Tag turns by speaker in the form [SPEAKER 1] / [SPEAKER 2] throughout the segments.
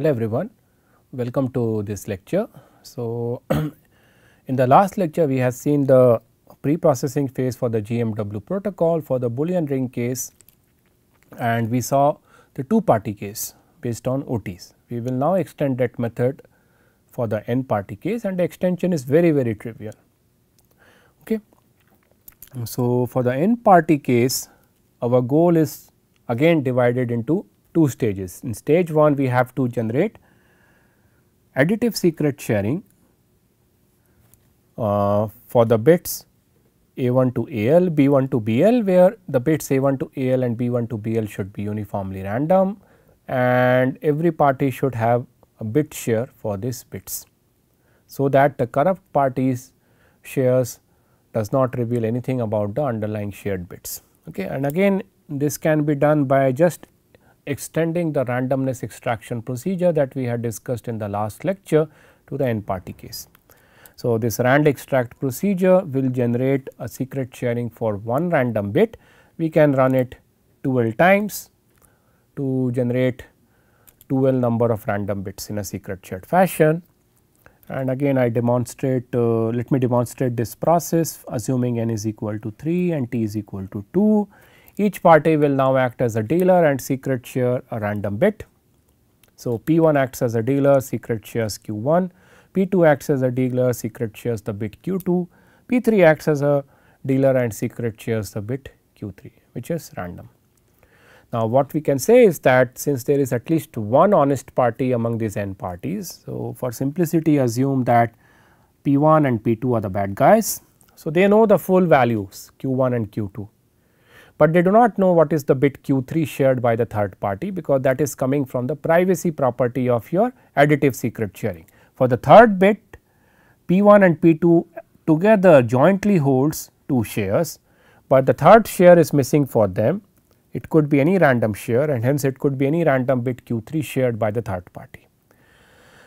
[SPEAKER 1] Hello everyone, welcome to this lecture. So, in the last lecture we have seen the pre-processing phase for the GMW protocol for the boolean ring case and we saw the two party case based on OTs. We will now extend that method for the n party case and the extension is very very trivial. Okay. So, for the n party case our goal is again divided into two stages. In stage 1 we have to generate additive secret sharing uh, for the bits A1 to AL, B1 to BL where the bits A1 to AL and B1 to BL should be uniformly random and every party should have a bit share for these bits. So, that the corrupt parties shares does not reveal anything about the underlying shared bits. Okay. And again this can be done by just extending the randomness extraction procedure that we had discussed in the last lecture to the n party case. So, this rand extract procedure will generate a secret sharing for one random bit. We can run it 2L times to generate 2L number of random bits in a secret shared fashion. And again I demonstrate, uh, let me demonstrate this process assuming n is equal to 3 and t is equal to 2 each party will now act as a dealer and secret share a random bit. So, P1 acts as a dealer, secret shares Q1, P2 acts as a dealer, secret shares the bit Q2, P3 acts as a dealer and secret shares the bit Q3 which is random. Now, what we can say is that since there is at least one honest party among these n parties. So, for simplicity assume that P1 and P2 are the bad guys. So, they know the full values Q1 and Q2 but they do not know what is the bit Q3 shared by the third party because that is coming from the privacy property of your additive secret sharing. For the third bit P1 and P2 together jointly holds two shares, but the third share is missing for them. It could be any random share and hence it could be any random bit Q3 shared by the third party.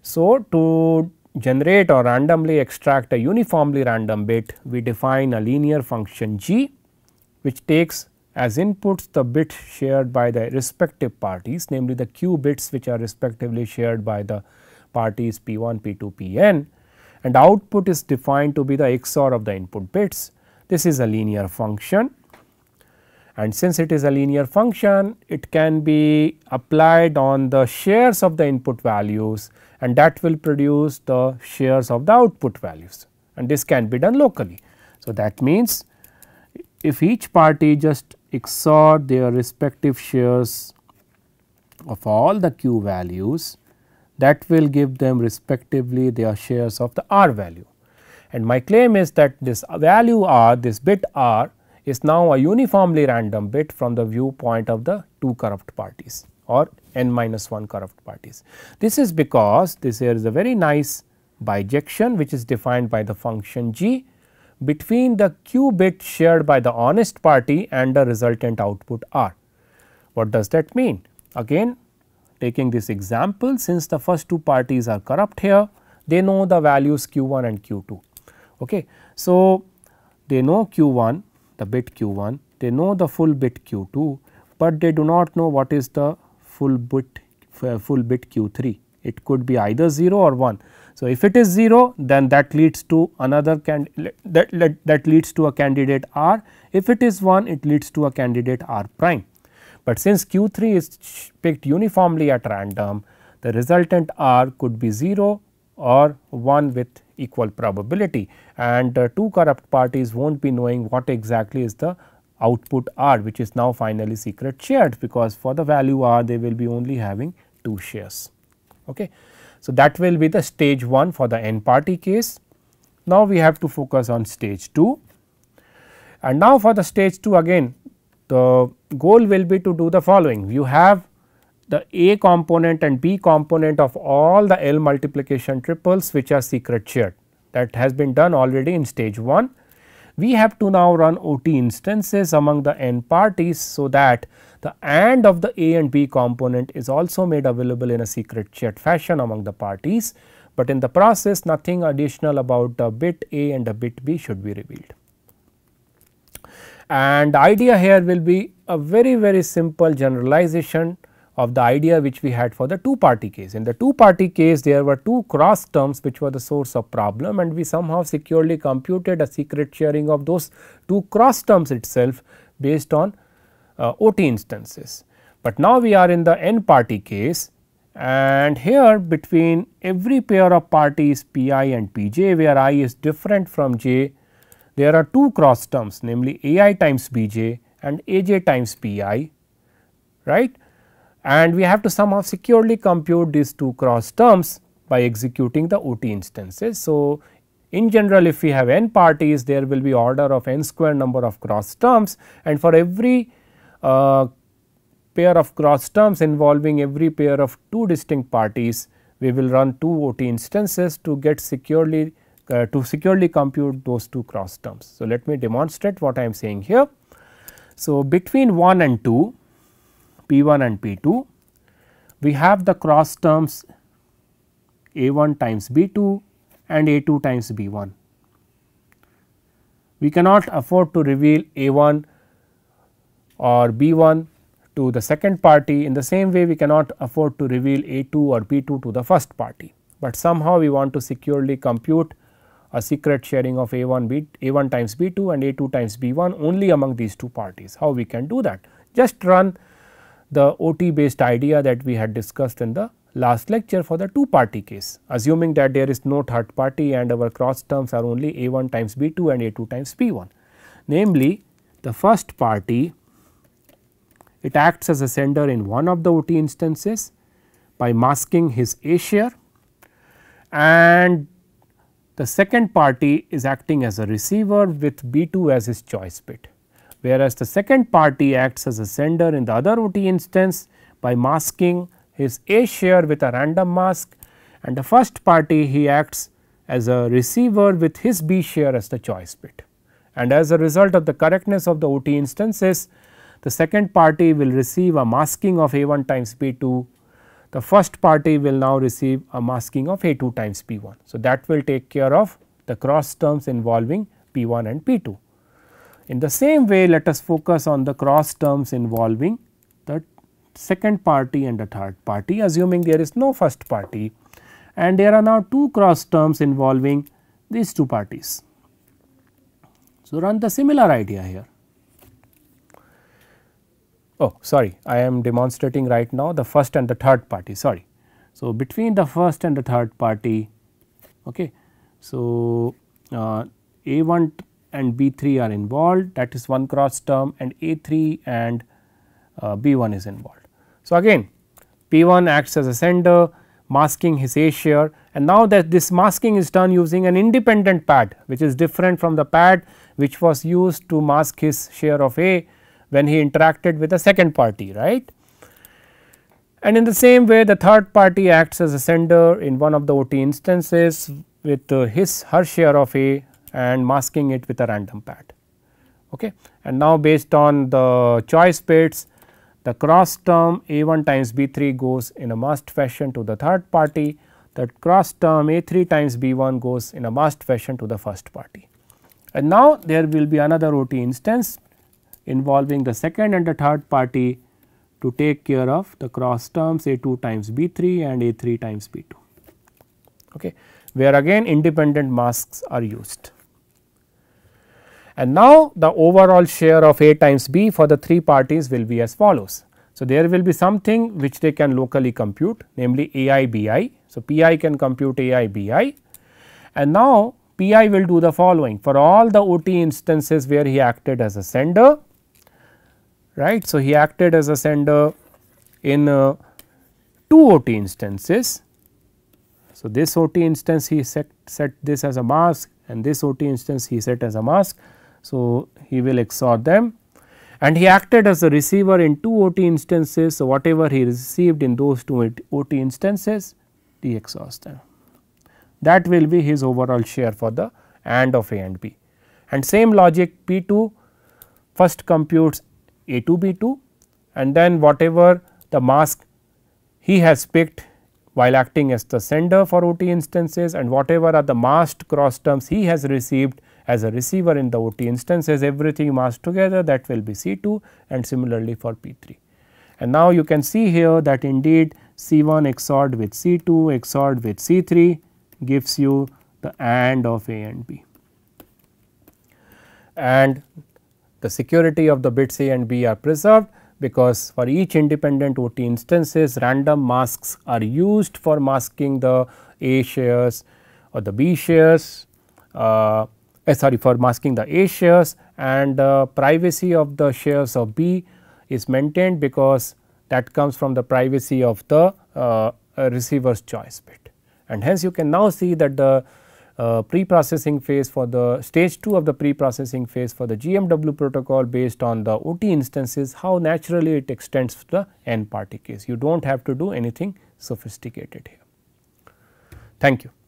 [SPEAKER 1] So, to generate or randomly extract a uniformly random bit, we define a linear function g which takes as inputs the bits shared by the respective parties namely the q bits which are respectively shared by the parties p1, p2, pn and output is defined to be the XOR of the input bits. This is a linear function and since it is a linear function it can be applied on the shares of the input values and that will produce the shares of the output values and this can be done locally. So, that means if each party just XOR their respective shares of all the q values that will give them respectively their shares of the r value. And my claim is that this value r this bit r is now a uniformly random bit from the viewpoint of the two corrupt parties or n minus 1 corrupt parties. This is because this here is a very nice bijection which is defined by the function g between the Q bit shared by the honest party and the resultant output R. What does that mean? Again taking this example since the first two parties are corrupt here they know the values Q1 and Q2. Okay. So, they know Q1 the bit Q1 they know the full bit Q2, but they do not know what is the full bit full bit Q3 it could be either 0 or 1. So, if it is 0 then that leads to another can that, that, that leads to a candidate r, if it is 1 it leads to a candidate r prime. But since q 3 is picked uniformly at random the resultant r could be 0 or 1 with equal probability and uh, two corrupt parties will not be knowing what exactly is the output r which is now finally secret shared because for the value r they will be only having two shares. Okay. So, that will be the stage 1 for the n party case. Now, we have to focus on stage 2 and now for the stage 2 again the goal will be to do the following. You have the A component and B component of all the L multiplication triples which are secret shared that has been done already in stage 1. We have to now run OT instances among the n parties so that the AND of the A and B component is also made available in a secret chat fashion among the parties, but in the process nothing additional about the bit A and the bit B should be revealed. And the idea here will be a very very simple generalization of the idea which we had for the two party case. In the two party case there were two cross terms which were the source of problem and we somehow securely computed a secret sharing of those two cross terms itself based on uh, OT instances. But now we are in the n party case and here between every pair of parties Pi and Pj where i is different from j there are two cross terms namely Ai times Bj and Aj times Pi right and we have to somehow securely compute these two cross terms by executing the OT instances. So, in general if we have n parties there will be order of n square number of cross terms and for every a pair of cross terms involving every pair of two distinct parties. We will run two OT instances to get securely uh, to securely compute those two cross terms. So, let me demonstrate what I am saying here. So, between 1 and 2 P 1 and P 2 we have the cross terms A 1 times B 2 and A 2 times B 1. We cannot afford to reveal A 1 or B1 to the second party. In the same way, we cannot afford to reveal A2 or B2 to the first party, but somehow we want to securely compute a secret sharing of A1, B, A1 times B2 and A2 times B1 only among these two parties. How we can do that? Just run the OT based idea that we had discussed in the last lecture for the two party case, assuming that there is no third party and our cross terms are only A1 times B2 and A2 times B1. Namely, the first party it acts as a sender in one of the OT instances by masking his A share and the second party is acting as a receiver with B2 as his choice bit, whereas the second party acts as a sender in the other OT instance by masking his A share with a random mask and the first party he acts as a receiver with his B share as the choice bit. And as a result of the correctness of the OT instances, the second party will receive a masking of A1 times P2. The first party will now receive a masking of A2 times P1. So, that will take care of the cross terms involving P1 and P2. In the same way, let us focus on the cross terms involving the second party and the third party, assuming there is no first party. And there are now two cross terms involving these two parties. So, run the similar idea here oh sorry I am demonstrating right now the first and the third party sorry. So, between the first and the third party okay. So, uh, A1 and B3 are involved that is one cross term and A3 and uh, B1 is involved. So, again P1 acts as a sender masking his A share and now that this masking is done using an independent pad which is different from the pad which was used to mask his share of A when he interacted with a second party right. And in the same way the third party acts as a sender in one of the OT instances with uh, his her share of A and masking it with a random pad. Okay. And now based on the choice bits the cross term A1 times B3 goes in a masked fashion to the third party that cross term A3 times B1 goes in a masked fashion to the first party. And now there will be another OT instance involving the second and the third party to take care of the cross terms A2 times B3 and A3 times B2, okay, where again independent masks are used. And now the overall share of A times B for the three parties will be as follows. So, there will be something which they can locally compute namely AIBI. So, PI can compute AIBI and now PI will do the following for all the OT instances where he acted as a sender right. So, he acted as a sender in uh, 2 OT instances. So, this OT instance he set, set this as a mask and this OT instance he set as a mask. So, he will XOR them and he acted as a receiver in 2 OT instances. So, whatever he received in those 2 OT instances he XORs them. That will be his overall share for the AND of A and B. And same logic P2 first computes a2B2 and then whatever the mask he has picked while acting as the sender for OT instances and whatever are the masked cross terms he has received as a receiver in the OT instances everything masked together that will be C2 and similarly for P3. And now you can see here that indeed C1 XORed with C2 XORed with C3 gives you the AND of A and B. And the security of the bits A and B are preserved because for each independent OT instances random masks are used for masking the A shares or the B shares uh, eh, sorry for masking the A shares and uh, privacy of the shares of B is maintained because that comes from the privacy of the uh, receiver's choice bit. And hence you can now see that the uh, pre-processing phase for the stage 2 of the pre-processing phase for the GMW protocol based on the OT instances how naturally it extends to the n party case. You do not have to do anything sophisticated here. Thank you.